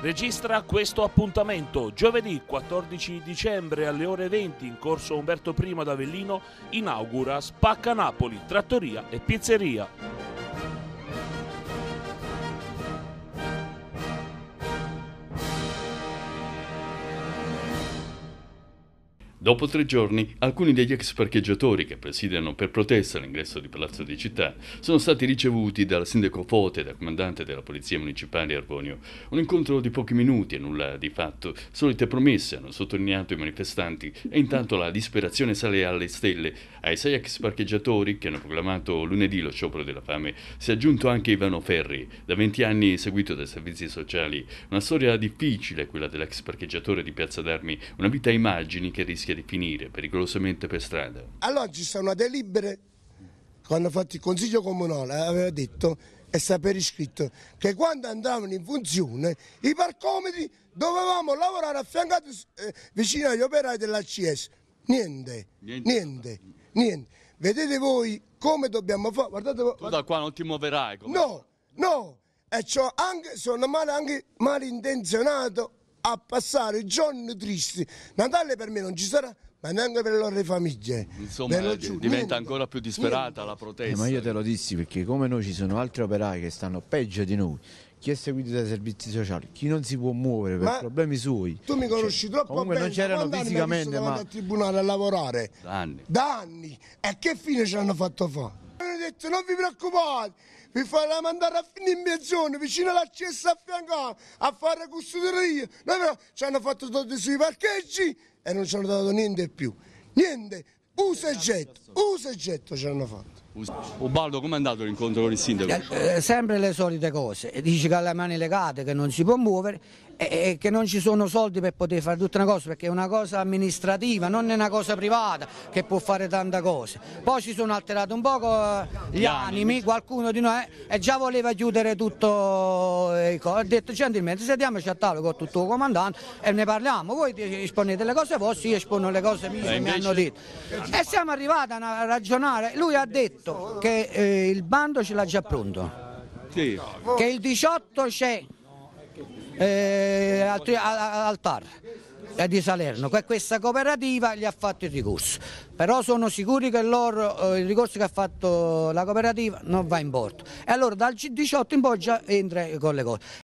registra questo appuntamento giovedì 14 dicembre alle ore 20 in corso Umberto I ad Avellino inaugura Spacca Napoli, trattoria e pizzeria. Dopo tre giorni, alcuni degli ex parcheggiatori che presidiano per protesta l'ingresso di Palazzo di Città sono stati ricevuti dal sindaco Fote e dal comandante della Polizia Municipale Arbonio. Un incontro di pochi minuti e nulla di fatto, solite promesse hanno sottolineato i manifestanti e intanto la disperazione sale alle stelle. Ai sei ex parcheggiatori che hanno proclamato lunedì lo sciopero della fame si è aggiunto anche Ivano Ferri, da 20 anni seguito dai servizi sociali. Una storia difficile quella dell'ex parcheggiatore di Piazza d'Armi, una vita a immagini che rischia rischia di finire pericolosamente per strada. Allora ci sono una delibere, quando ha fatto il Consiglio Comunale aveva detto e sta per iscritto che quando andavano in funzione i parcometri dovevamo lavorare affiancati eh, vicino agli operai dell'ACS. Niente, niente, niente, niente. Vedete voi come dobbiamo fare? Guardate, guardate. Tu da qua non ti muoverai. Come... No, no. E ciò anche, sono male, anche malintenzionato a passare giorni tristi. Natale per me non ci sarà, ma neanche per le loro famiglie. Insomma, lo giuro, diventa niente, ancora più disperata niente. la protesta. Eh, ma io te lo dissi perché come noi ci sono altri operai che stanno peggio di noi. Chi è seguito dai servizi sociali, chi non si può muovere per ma problemi suoi. Tu mi conosci cioè, troppo comunque bene. non c'erano Quanti fisicamente, ma sono andato al tribunale a lavorare. Da anni. Da anni. E che fine ci hanno fatto fare? Hanno detto non vi preoccupate, vi faremo mandare a finire in piazzone, vicino all'accesso a fianco, a fare custodia. Noi però ci hanno fatto tutti sui parcheggi e non ci hanno dato niente più. Niente, usa e getto, usa e getto ci hanno fatto. Ubaldo, come è andato l'incontro con il sindaco? Eh, eh sempre le solite cose, dice che ha le mani legate, che non si può muovere e che non ci sono soldi per poter fare tutta una cosa perché è una cosa amministrativa, non è una cosa privata che può fare tanta cosa Poi ci sono alterati un poco eh, gli, animi, qualcuno di noi eh, e già voleva chiudere tutto, eh, ha detto gentilmente sediamoci a tavola con tutto il comandante e ne parliamo, voi esponete le cose vostre, io espono le cose mie, eh, mi hanno detto. E siamo arrivati a ragionare, lui ha detto che eh, il bando ce l'ha già pronto, sì. che il 18 c'è eh, al, al TAR eh, di Salerno, questa cooperativa gli ha fatto il ricorso, però sono sicuri che loro, eh, il ricorso che ha fatto la cooperativa non va in porto e allora dal 18 in poi già entra con le cose